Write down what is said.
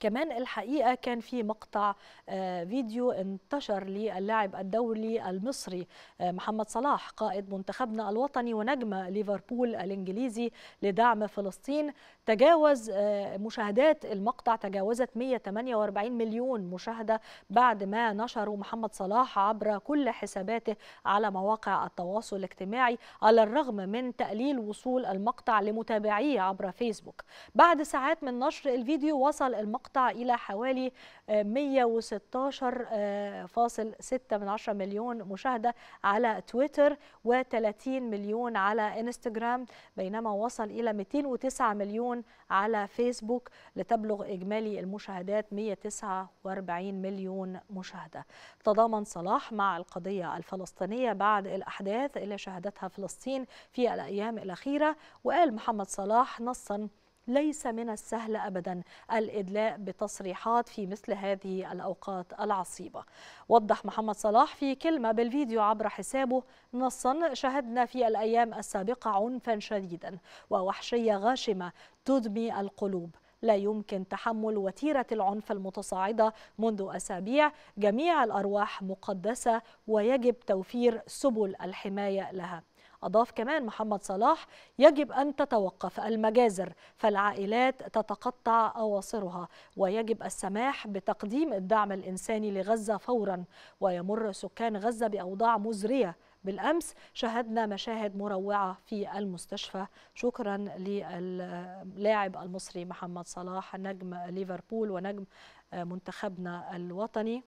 كمان الحقيقه كان في مقطع آه، فيديو انتشر للاعب الدولي المصري آه، محمد صلاح قائد منتخبنا الوطني ونجم ليفربول الانجليزي لدعم فلسطين تجاوز آه، مشاهدات المقطع تجاوزت 148 مليون مشاهده بعد ما نشره محمد صلاح عبر كل حساباته على مواقع التواصل الاجتماعي على الرغم من تقليل وصول المقطع لمتابعيه عبر فيسبوك بعد ساعات من نشر الفيديو وصل المقطع المقطع إلى حوالي 116.6 آه، آه، مليون مشاهدة على تويتر و30 مليون على انستجرام بينما وصل إلى 209 مليون على فيسبوك لتبلغ إجمالي المشاهدات 149 مليون مشاهدة تضامن صلاح مع القضية الفلسطينية بعد الأحداث اللي شهدتها فلسطين في الأيام الأخيرة وقال محمد صلاح نصا ليس من السهل أبدا الإدلاء بتصريحات في مثل هذه الأوقات العصيبة وضح محمد صلاح في كلمة بالفيديو عبر حسابه نصا شهدنا في الأيام السابقة عنفا شديدا ووحشية غاشمة تدمي القلوب لا يمكن تحمل وتيرة العنف المتصاعدة منذ أسابيع جميع الأرواح مقدسة ويجب توفير سبل الحماية لها أضاف كمان محمد صلاح يجب أن تتوقف المجازر فالعائلات تتقطع أواصرها ويجب السماح بتقديم الدعم الإنساني لغزة فورا ويمر سكان غزة بأوضاع مزرية بالأمس شاهدنا مشاهد مروعة في المستشفى شكرا للاعب المصري محمد صلاح نجم ليفربول ونجم منتخبنا الوطني